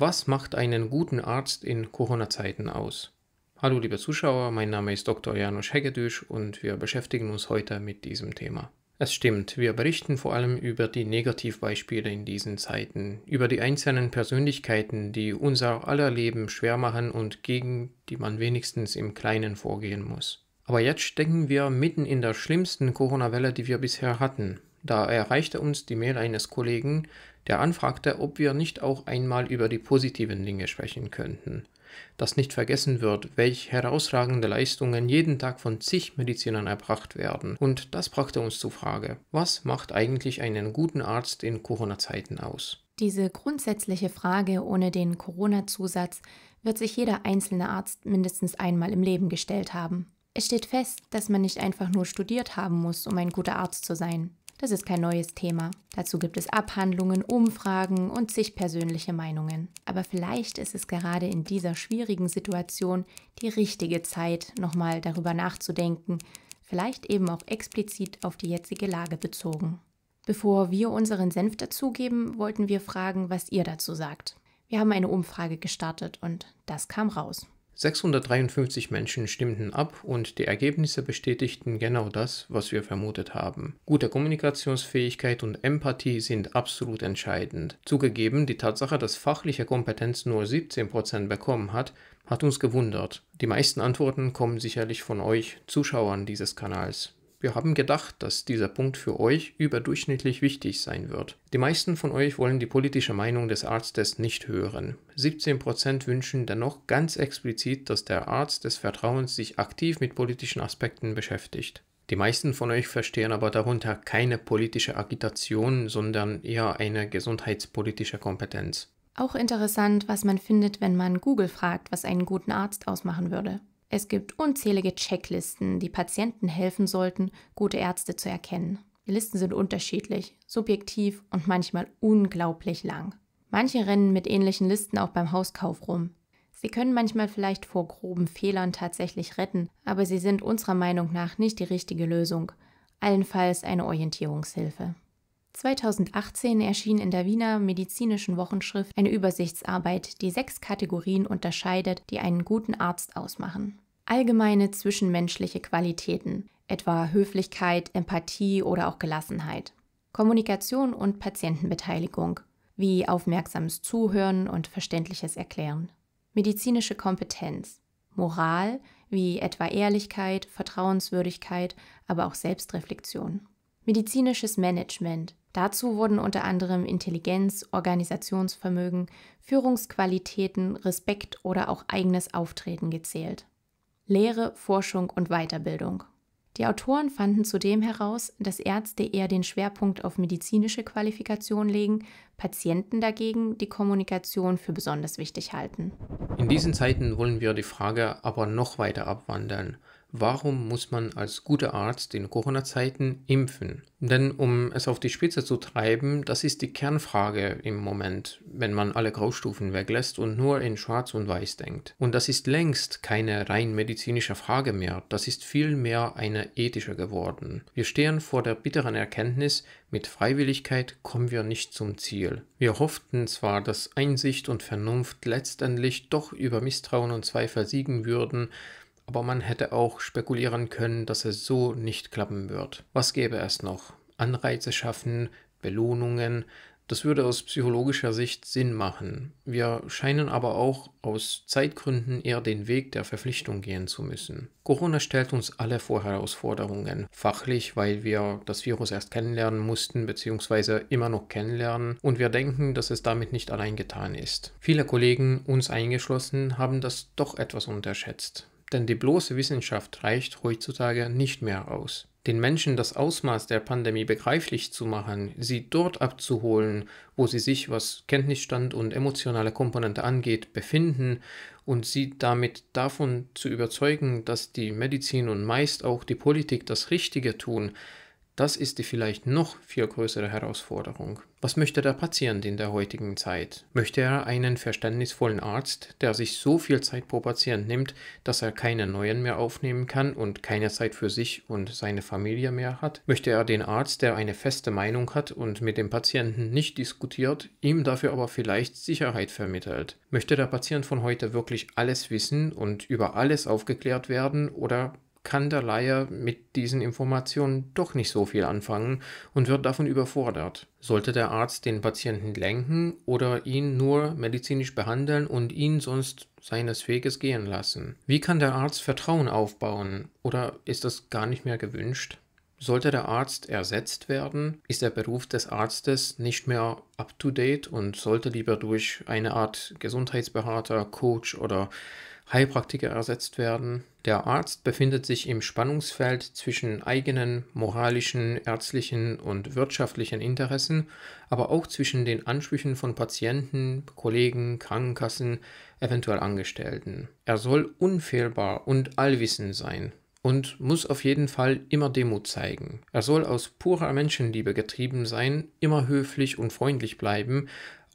Was macht einen guten Arzt in Corona-Zeiten aus? Hallo liebe Zuschauer, mein Name ist Dr. Janusz Hegedüsch und wir beschäftigen uns heute mit diesem Thema. Es stimmt, wir berichten vor allem über die Negativbeispiele in diesen Zeiten, über die einzelnen Persönlichkeiten, die unser aller Leben schwer machen und gegen die man wenigstens im Kleinen vorgehen muss. Aber jetzt stecken wir mitten in der schlimmsten Corona-Welle, die wir bisher hatten. Da erreichte uns die Mail eines Kollegen, der anfragte, ob wir nicht auch einmal über die positiven Dinge sprechen könnten. Dass nicht vergessen wird, welch herausragende Leistungen jeden Tag von zig Medizinern erbracht werden. Und das brachte uns zur Frage, was macht eigentlich einen guten Arzt in Corona-Zeiten aus? Diese grundsätzliche Frage ohne den Corona-Zusatz wird sich jeder einzelne Arzt mindestens einmal im Leben gestellt haben. Es steht fest, dass man nicht einfach nur studiert haben muss, um ein guter Arzt zu sein. Das ist kein neues Thema. Dazu gibt es Abhandlungen, Umfragen und zig persönliche Meinungen. Aber vielleicht ist es gerade in dieser schwierigen Situation die richtige Zeit, nochmal darüber nachzudenken, vielleicht eben auch explizit auf die jetzige Lage bezogen. Bevor wir unseren Senf dazugeben, wollten wir fragen, was ihr dazu sagt. Wir haben eine Umfrage gestartet und das kam raus. 653 Menschen stimmten ab und die Ergebnisse bestätigten genau das, was wir vermutet haben. Gute Kommunikationsfähigkeit und Empathie sind absolut entscheidend. Zugegeben, die Tatsache, dass fachliche Kompetenz nur 17% bekommen hat, hat uns gewundert. Die meisten Antworten kommen sicherlich von euch, Zuschauern dieses Kanals. Wir haben gedacht, dass dieser Punkt für euch überdurchschnittlich wichtig sein wird. Die meisten von euch wollen die politische Meinung des Arztes nicht hören. 17% wünschen dennoch ganz explizit, dass der Arzt des Vertrauens sich aktiv mit politischen Aspekten beschäftigt. Die meisten von euch verstehen aber darunter keine politische Agitation, sondern eher eine gesundheitspolitische Kompetenz. Auch interessant, was man findet, wenn man Google fragt, was einen guten Arzt ausmachen würde. Es gibt unzählige Checklisten, die Patienten helfen sollten, gute Ärzte zu erkennen. Die Listen sind unterschiedlich, subjektiv und manchmal unglaublich lang. Manche rennen mit ähnlichen Listen auch beim Hauskauf rum. Sie können manchmal vielleicht vor groben Fehlern tatsächlich retten, aber sie sind unserer Meinung nach nicht die richtige Lösung, allenfalls eine Orientierungshilfe. 2018 erschien in der Wiener Medizinischen Wochenschrift eine Übersichtsarbeit, die sechs Kategorien unterscheidet, die einen guten Arzt ausmachen. Allgemeine zwischenmenschliche Qualitäten, etwa Höflichkeit, Empathie oder auch Gelassenheit. Kommunikation und Patientenbeteiligung, wie aufmerksames Zuhören und verständliches Erklären. Medizinische Kompetenz, Moral, wie etwa Ehrlichkeit, Vertrauenswürdigkeit, aber auch Selbstreflexion. Medizinisches Management, Dazu wurden unter anderem Intelligenz, Organisationsvermögen, Führungsqualitäten, Respekt oder auch eigenes Auftreten gezählt. Lehre, Forschung und Weiterbildung. Die Autoren fanden zudem heraus, dass Ärzte eher den Schwerpunkt auf medizinische Qualifikation legen, Patienten dagegen die Kommunikation für besonders wichtig halten. In diesen Zeiten wollen wir die Frage aber noch weiter abwandern warum muss man als guter Arzt in Corona-Zeiten impfen? Denn um es auf die Spitze zu treiben, das ist die Kernfrage im Moment, wenn man alle Graustufen weglässt und nur in Schwarz und Weiß denkt. Und das ist längst keine rein medizinische Frage mehr, das ist vielmehr eine ethische geworden. Wir stehen vor der bitteren Erkenntnis, mit Freiwilligkeit kommen wir nicht zum Ziel. Wir hofften zwar, dass Einsicht und Vernunft letztendlich doch über Misstrauen und Zweifel siegen würden, aber man hätte auch spekulieren können, dass es so nicht klappen wird. Was gäbe es noch? Anreize schaffen, Belohnungen, das würde aus psychologischer Sicht Sinn machen. Wir scheinen aber auch aus Zeitgründen eher den Weg der Verpflichtung gehen zu müssen. Corona stellt uns alle vor Herausforderungen. Fachlich, weil wir das Virus erst kennenlernen mussten bzw. immer noch kennenlernen und wir denken, dass es damit nicht allein getan ist. Viele Kollegen, uns eingeschlossen, haben das doch etwas unterschätzt denn die bloße Wissenschaft reicht heutzutage nicht mehr aus. Den Menschen das Ausmaß der Pandemie begreiflich zu machen, sie dort abzuholen, wo sie sich, was Kenntnisstand und emotionale Komponente angeht, befinden und sie damit davon zu überzeugen, dass die Medizin und meist auch die Politik das Richtige tun, das ist die vielleicht noch viel größere Herausforderung. Was möchte der Patient in der heutigen Zeit? Möchte er einen verständnisvollen Arzt, der sich so viel Zeit pro Patient nimmt, dass er keine neuen mehr aufnehmen kann und keine Zeit für sich und seine Familie mehr hat? Möchte er den Arzt, der eine feste Meinung hat und mit dem Patienten nicht diskutiert, ihm dafür aber vielleicht Sicherheit vermittelt? Möchte der Patient von heute wirklich alles wissen und über alles aufgeklärt werden oder kann der Laie mit diesen Informationen doch nicht so viel anfangen und wird davon überfordert. Sollte der Arzt den Patienten lenken oder ihn nur medizinisch behandeln und ihn sonst seines Weges gehen lassen? Wie kann der Arzt Vertrauen aufbauen oder ist das gar nicht mehr gewünscht? Sollte der Arzt ersetzt werden, ist der Beruf des Arztes nicht mehr up-to-date und sollte lieber durch eine Art Gesundheitsberater, Coach oder Heilpraktiker ersetzt werden. Der Arzt befindet sich im Spannungsfeld zwischen eigenen moralischen, ärztlichen und wirtschaftlichen Interessen, aber auch zwischen den Ansprüchen von Patienten, Kollegen, Krankenkassen, eventuell Angestellten. Er soll unfehlbar und allwissend sein und muss auf jeden Fall immer Demut zeigen. Er soll aus purer Menschenliebe getrieben sein, immer höflich und freundlich bleiben,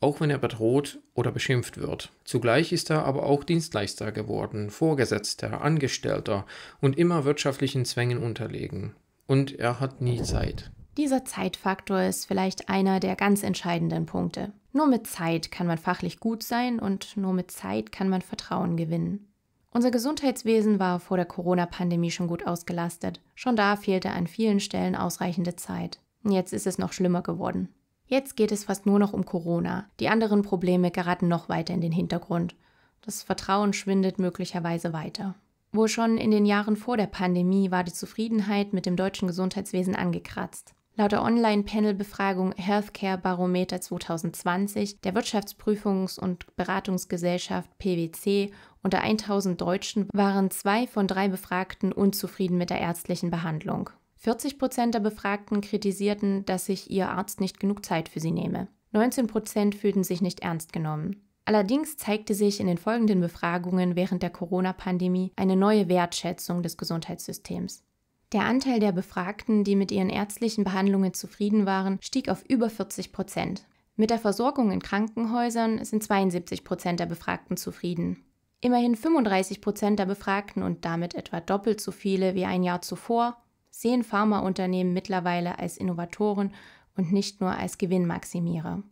auch wenn er bedroht oder beschimpft wird. Zugleich ist er aber auch Dienstleister geworden, Vorgesetzter, Angestellter und immer wirtschaftlichen Zwängen unterlegen. Und er hat nie Zeit. Dieser Zeitfaktor ist vielleicht einer der ganz entscheidenden Punkte. Nur mit Zeit kann man fachlich gut sein und nur mit Zeit kann man Vertrauen gewinnen. Unser Gesundheitswesen war vor der Corona-Pandemie schon gut ausgelastet. Schon da fehlte an vielen Stellen ausreichende Zeit. Jetzt ist es noch schlimmer geworden. Jetzt geht es fast nur noch um Corona. Die anderen Probleme geraten noch weiter in den Hintergrund. Das Vertrauen schwindet möglicherweise weiter. Wo schon in den Jahren vor der Pandemie war die Zufriedenheit mit dem deutschen Gesundheitswesen angekratzt. Laut der Online-Panel-Befragung Healthcare Barometer 2020 der Wirtschaftsprüfungs- und Beratungsgesellschaft PwC unter 1000 Deutschen waren zwei von drei Befragten unzufrieden mit der ärztlichen Behandlung. 40 Prozent der Befragten kritisierten, dass sich ihr Arzt nicht genug Zeit für sie nehme. 19 Prozent fühlten sich nicht ernst genommen. Allerdings zeigte sich in den folgenden Befragungen während der Corona-Pandemie eine neue Wertschätzung des Gesundheitssystems. Der Anteil der Befragten, die mit ihren ärztlichen Behandlungen zufrieden waren, stieg auf über 40 Prozent. Mit der Versorgung in Krankenhäusern sind 72 Prozent der Befragten zufrieden. Immerhin 35 Prozent der Befragten und damit etwa doppelt so viele wie ein Jahr zuvor sehen Pharmaunternehmen mittlerweile als Innovatoren und nicht nur als Gewinnmaximierer.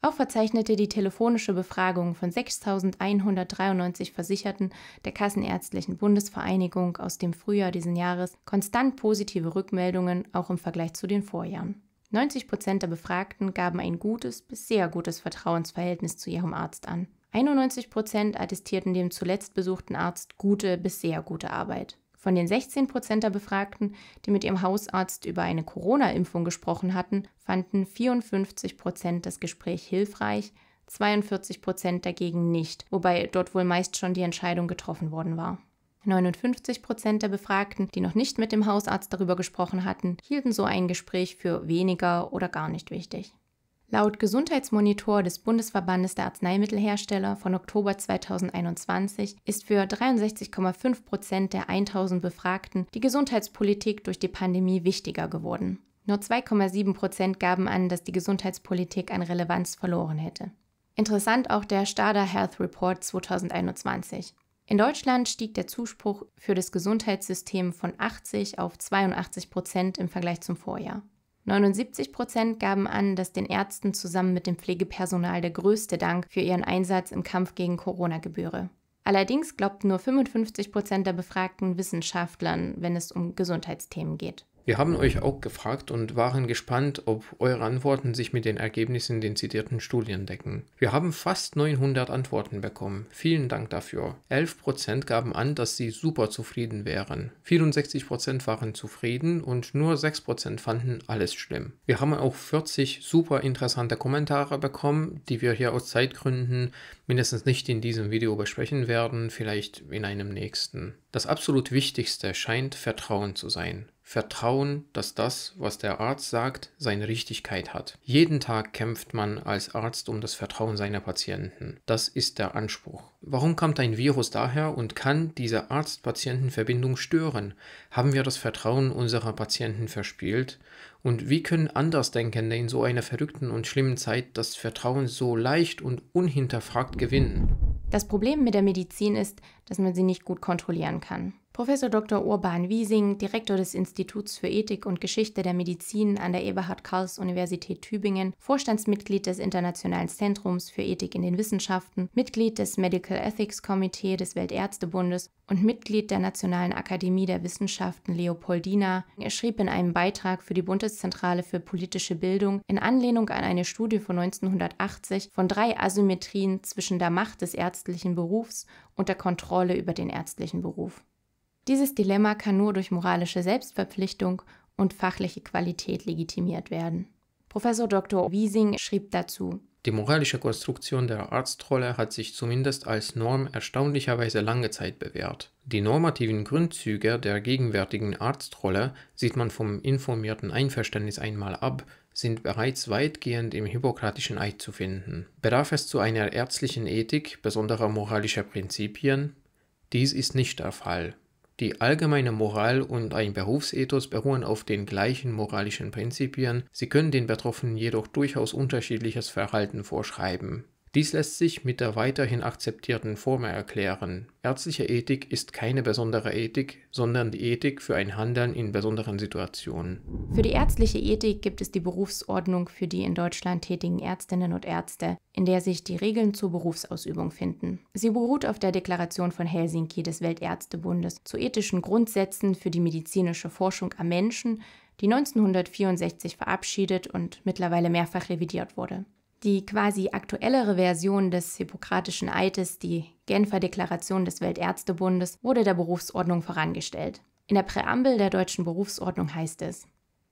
Auch verzeichnete die telefonische Befragung von 6.193 Versicherten der Kassenärztlichen Bundesvereinigung aus dem Frühjahr diesen Jahres konstant positive Rückmeldungen, auch im Vergleich zu den Vorjahren. 90 Prozent der Befragten gaben ein gutes bis sehr gutes Vertrauensverhältnis zu ihrem Arzt an. 91 Prozent attestierten dem zuletzt besuchten Arzt gute bis sehr gute Arbeit. Von den 16 Prozent der Befragten, die mit ihrem Hausarzt über eine Corona-Impfung gesprochen hatten, fanden 54 Prozent das Gespräch hilfreich, 42 Prozent dagegen nicht, wobei dort wohl meist schon die Entscheidung getroffen worden war. 59 Prozent der Befragten, die noch nicht mit dem Hausarzt darüber gesprochen hatten, hielten so ein Gespräch für weniger oder gar nicht wichtig. Laut Gesundheitsmonitor des Bundesverbandes der Arzneimittelhersteller von Oktober 2021 ist für 63,5 Prozent der 1000 Befragten die Gesundheitspolitik durch die Pandemie wichtiger geworden. Nur 2,7 Prozent gaben an, dass die Gesundheitspolitik an Relevanz verloren hätte. Interessant auch der Stada Health Report 2021. In Deutschland stieg der Zuspruch für das Gesundheitssystem von 80 auf 82 Prozent im Vergleich zum Vorjahr. 79 Prozent gaben an, dass den Ärzten zusammen mit dem Pflegepersonal der größte Dank für ihren Einsatz im Kampf gegen Corona gebühre. Allerdings glaubten nur 55 Prozent der befragten Wissenschaftlern, wenn es um Gesundheitsthemen geht. Wir haben euch auch gefragt und waren gespannt, ob eure Antworten sich mit den Ergebnissen den zitierten Studien decken. Wir haben fast 900 Antworten bekommen. Vielen Dank dafür. 11% gaben an, dass sie super zufrieden wären. 64% waren zufrieden und nur 6% fanden alles schlimm. Wir haben auch 40 super interessante Kommentare bekommen, die wir hier aus Zeitgründen mindestens nicht in diesem Video besprechen werden, vielleicht in einem nächsten. Das absolut Wichtigste scheint Vertrauen zu sein. Vertrauen, dass das, was der Arzt sagt, seine Richtigkeit hat. Jeden Tag kämpft man als Arzt um das Vertrauen seiner Patienten. Das ist der Anspruch. Warum kommt ein Virus daher und kann diese Arzt-Patienten-Verbindung stören? Haben wir das Vertrauen unserer Patienten verspielt? Und wie können Andersdenkende in so einer verrückten und schlimmen Zeit das Vertrauen so leicht und unhinterfragt gewinnen? Das Problem mit der Medizin ist, dass man sie nicht gut kontrollieren kann. Professor Dr. Urban Wiesing, Direktor des Instituts für Ethik und Geschichte der Medizin an der Eberhard-Karls-Universität Tübingen, Vorstandsmitglied des Internationalen Zentrums für Ethik in den Wissenschaften, Mitglied des Medical Ethics Committee des Weltärztebundes und Mitglied der Nationalen Akademie der Wissenschaften Leopoldina, schrieb in einem Beitrag für die Bundeszentrale für politische Bildung in Anlehnung an eine Studie von 1980 von drei Asymmetrien zwischen der Macht des ärztlichen Berufs und der Kontrolle über den ärztlichen Beruf. Dieses Dilemma kann nur durch moralische Selbstverpflichtung und fachliche Qualität legitimiert werden. Professor Dr. Wiesing schrieb dazu, die moralische Konstruktion der Arztrolle hat sich zumindest als Norm erstaunlicherweise lange Zeit bewährt. Die normativen Grundzüge der gegenwärtigen Arztrolle sieht man vom informierten Einverständnis einmal ab, sind bereits weitgehend im hippokratischen Eid zu finden. Bedarf es zu einer ärztlichen Ethik besonderer moralischer Prinzipien? Dies ist nicht der Fall. Die allgemeine Moral und ein Berufsethos beruhen auf den gleichen moralischen Prinzipien, sie können den Betroffenen jedoch durchaus unterschiedliches Verhalten vorschreiben dies lässt sich mit der weiterhin akzeptierten Formel erklären. Ärztliche Ethik ist keine besondere Ethik, sondern die Ethik für ein Handeln in besonderen Situationen. Für die ärztliche Ethik gibt es die Berufsordnung für die in Deutschland tätigen Ärztinnen und Ärzte, in der sich die Regeln zur Berufsausübung finden. Sie beruht auf der Deklaration von Helsinki des Weltärztebundes zu ethischen Grundsätzen für die medizinische Forschung am Menschen, die 1964 verabschiedet und mittlerweile mehrfach revidiert wurde. Die quasi aktuellere Version des Hippokratischen Eides, die Genfer Deklaration des Weltärztebundes, wurde der Berufsordnung vorangestellt. In der Präambel der deutschen Berufsordnung heißt es,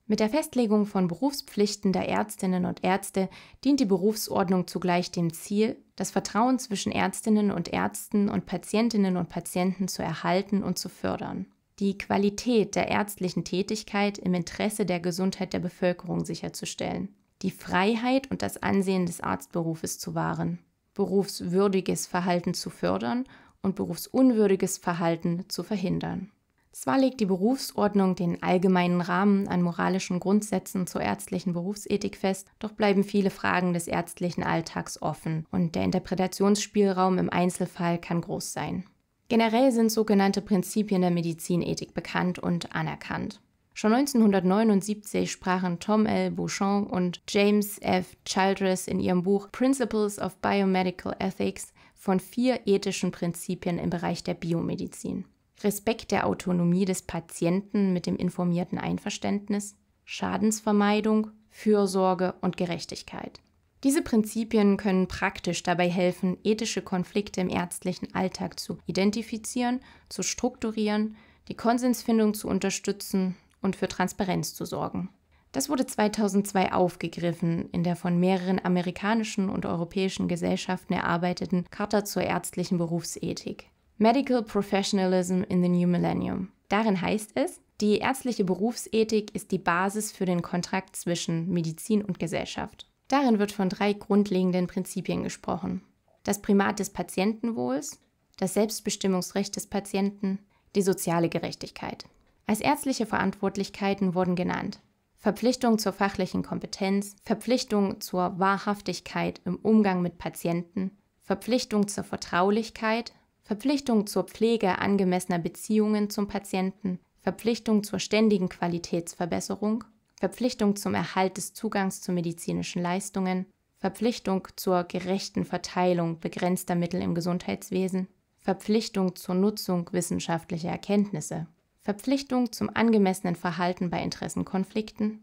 mit der Festlegung von Berufspflichten der Ärztinnen und Ärzte dient die Berufsordnung zugleich dem Ziel, das Vertrauen zwischen Ärztinnen und Ärzten und Patientinnen und Patienten zu erhalten und zu fördern, die Qualität der ärztlichen Tätigkeit im Interesse der Gesundheit der Bevölkerung sicherzustellen die Freiheit und das Ansehen des Arztberufes zu wahren, berufswürdiges Verhalten zu fördern und berufsunwürdiges Verhalten zu verhindern. Zwar legt die Berufsordnung den allgemeinen Rahmen an moralischen Grundsätzen zur ärztlichen Berufsethik fest, doch bleiben viele Fragen des ärztlichen Alltags offen und der Interpretationsspielraum im Einzelfall kann groß sein. Generell sind sogenannte Prinzipien der Medizinethik bekannt und anerkannt. Schon 1979 sprachen Tom L. Beauchamp und James F. Childress in ihrem Buch Principles of Biomedical Ethics von vier ethischen Prinzipien im Bereich der Biomedizin. Respekt der Autonomie des Patienten mit dem informierten Einverständnis, Schadensvermeidung, Fürsorge und Gerechtigkeit. Diese Prinzipien können praktisch dabei helfen, ethische Konflikte im ärztlichen Alltag zu identifizieren, zu strukturieren, die Konsensfindung zu unterstützen und für Transparenz zu sorgen. Das wurde 2002 aufgegriffen in der von mehreren amerikanischen und europäischen Gesellschaften erarbeiteten Charta zur ärztlichen Berufsethik. Medical Professionalism in the New Millennium. Darin heißt es, die ärztliche Berufsethik ist die Basis für den Kontrakt zwischen Medizin und Gesellschaft. Darin wird von drei grundlegenden Prinzipien gesprochen. Das Primat des Patientenwohls, das Selbstbestimmungsrecht des Patienten, die soziale Gerechtigkeit als ärztliche Verantwortlichkeiten wurden genannt. Verpflichtung zur fachlichen Kompetenz, Verpflichtung zur Wahrhaftigkeit im Umgang mit Patienten, Verpflichtung zur Vertraulichkeit, Verpflichtung zur Pflege angemessener Beziehungen zum Patienten, Verpflichtung zur ständigen Qualitätsverbesserung, Verpflichtung zum Erhalt des Zugangs zu medizinischen Leistungen, Verpflichtung zur gerechten Verteilung begrenzter Mittel im Gesundheitswesen, Verpflichtung zur Nutzung wissenschaftlicher Erkenntnisse. Verpflichtung zum angemessenen Verhalten bei Interessenkonflikten,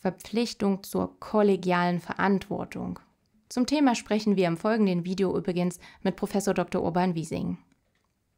Verpflichtung zur kollegialen Verantwortung. Zum Thema sprechen wir im folgenden Video übrigens mit Prof. Dr. Urban Wiesing.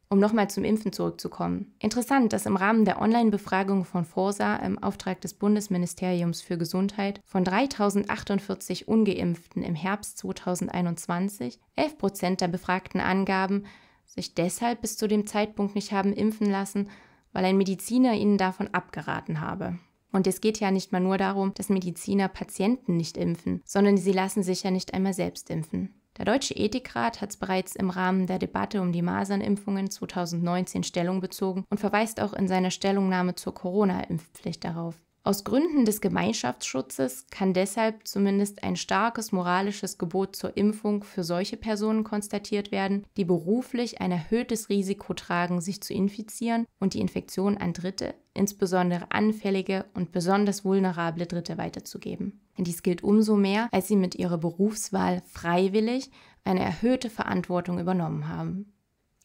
Um nochmal zum Impfen zurückzukommen. Interessant, dass im Rahmen der Online-Befragung von Forsa im Auftrag des Bundesministeriums für Gesundheit von 3048 Ungeimpften im Herbst 2021 11 Prozent der Befragten angaben, sich deshalb bis zu dem Zeitpunkt nicht haben impfen lassen weil ein Mediziner ihnen davon abgeraten habe. Und es geht ja nicht mal nur darum, dass Mediziner Patienten nicht impfen, sondern sie lassen sich ja nicht einmal selbst impfen. Der Deutsche Ethikrat hat bereits im Rahmen der Debatte um die Masernimpfungen 2019 Stellung bezogen und verweist auch in seiner Stellungnahme zur Corona-Impfpflicht darauf. Aus Gründen des Gemeinschaftsschutzes kann deshalb zumindest ein starkes moralisches Gebot zur Impfung für solche Personen konstatiert werden, die beruflich ein erhöhtes Risiko tragen, sich zu infizieren und die Infektion an Dritte, insbesondere anfällige und besonders vulnerable Dritte weiterzugeben. Dies gilt umso mehr, als sie mit ihrer Berufswahl freiwillig eine erhöhte Verantwortung übernommen haben.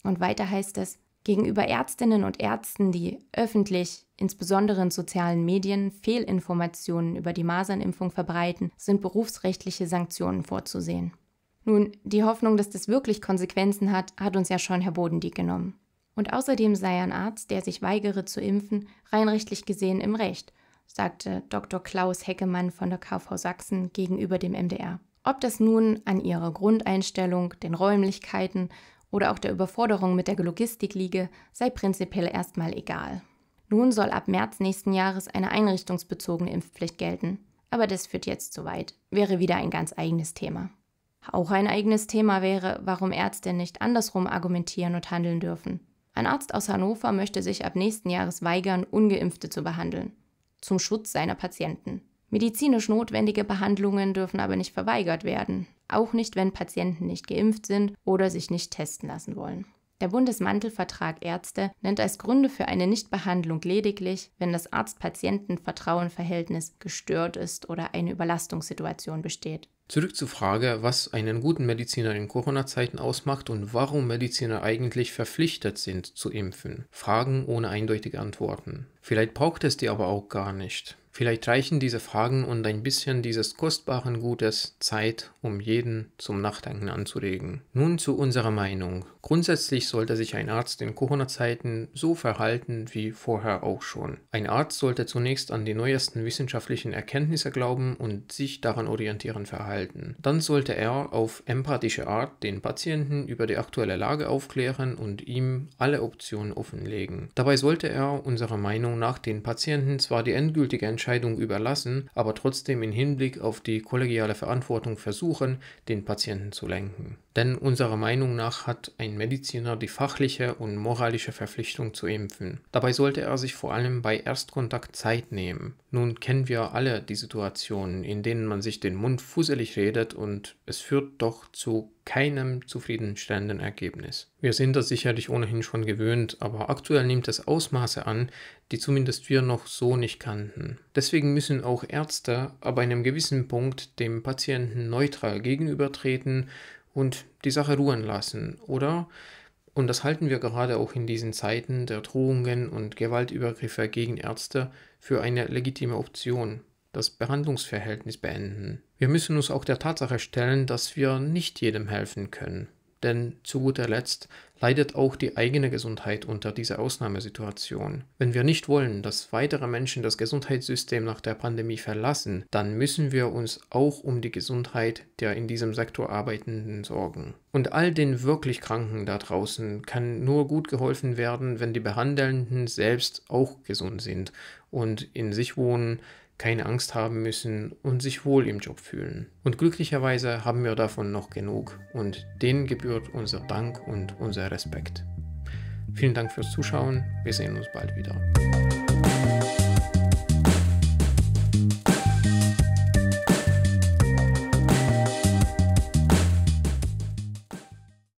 Und weiter heißt es, Gegenüber Ärztinnen und Ärzten, die öffentlich, insbesondere in sozialen Medien, Fehlinformationen über die Masernimpfung verbreiten, sind berufsrechtliche Sanktionen vorzusehen. Nun, die Hoffnung, dass das wirklich Konsequenzen hat, hat uns ja schon Herr Bodendieck genommen. Und außerdem sei ein Arzt, der sich weigere zu impfen, rein rechtlich gesehen im Recht, sagte Dr. Klaus Heckemann von der KV Sachsen gegenüber dem MDR. Ob das nun an ihrer Grundeinstellung, den Räumlichkeiten, oder auch der Überforderung mit der Logistik liege, sei prinzipiell erstmal egal. Nun soll ab März nächsten Jahres eine einrichtungsbezogene Impfpflicht gelten. Aber das führt jetzt zu weit, wäre wieder ein ganz eigenes Thema. Auch ein eigenes Thema wäre, warum Ärzte nicht andersrum argumentieren und handeln dürfen. Ein Arzt aus Hannover möchte sich ab nächsten Jahres weigern, ungeimpfte zu behandeln. Zum Schutz seiner Patienten. Medizinisch notwendige Behandlungen dürfen aber nicht verweigert werden, auch nicht, wenn Patienten nicht geimpft sind oder sich nicht testen lassen wollen. Der Bundesmantelvertrag Ärzte nennt als Gründe für eine Nichtbehandlung lediglich, wenn das Arzt-Patienten-Vertrauen-Verhältnis gestört ist oder eine Überlastungssituation besteht. Zurück zur Frage, was einen guten Mediziner in Corona-Zeiten ausmacht und warum Mediziner eigentlich verpflichtet sind zu impfen. Fragen ohne eindeutige Antworten. Vielleicht braucht es die aber auch gar nicht. Vielleicht reichen diese Fragen und ein bisschen dieses kostbaren Gutes Zeit, um jeden zum Nachdenken anzuregen. Nun zu unserer Meinung. Grundsätzlich sollte sich ein Arzt in Corona-Zeiten so verhalten wie vorher auch schon. Ein Arzt sollte zunächst an die neuesten wissenschaftlichen Erkenntnisse glauben und sich daran orientieren verhalten. Dann sollte er auf empathische Art den Patienten über die aktuelle Lage aufklären und ihm alle Optionen offenlegen. Dabei sollte er unserer Meinung nach den Patienten zwar die endgültige Entscheidung Entscheidung überlassen, aber trotzdem in Hinblick auf die kollegiale Verantwortung versuchen, den Patienten zu lenken. Denn unserer Meinung nach hat ein Mediziner die fachliche und moralische Verpflichtung zu impfen. Dabei sollte er sich vor allem bei Erstkontakt Zeit nehmen. Nun kennen wir alle die Situationen, in denen man sich den Mund fusselig redet und es führt doch zu keinem zufriedenstellenden Ergebnis. Wir sind das sicherlich ohnehin schon gewöhnt, aber aktuell nimmt es Ausmaße an, die zumindest wir noch so nicht kannten. Deswegen müssen auch Ärzte ab einem gewissen Punkt dem Patienten neutral gegenübertreten und die Sache ruhen lassen, oder? Und das halten wir gerade auch in diesen Zeiten der Drohungen und Gewaltübergriffe gegen Ärzte für eine legitime Option, das Behandlungsverhältnis beenden. Wir müssen uns auch der Tatsache stellen, dass wir nicht jedem helfen können. Denn zu guter Letzt leidet auch die eigene Gesundheit unter dieser Ausnahmesituation. Wenn wir nicht wollen, dass weitere Menschen das Gesundheitssystem nach der Pandemie verlassen, dann müssen wir uns auch um die Gesundheit der in diesem Sektor Arbeitenden sorgen. Und all den wirklich Kranken da draußen kann nur gut geholfen werden, wenn die Behandelnden selbst auch gesund sind und in sich wohnen, keine Angst haben müssen und sich wohl im Job fühlen. Und glücklicherweise haben wir davon noch genug und denen gebührt unser Dank und unser Respekt. Vielen Dank fürs Zuschauen, wir sehen uns bald wieder.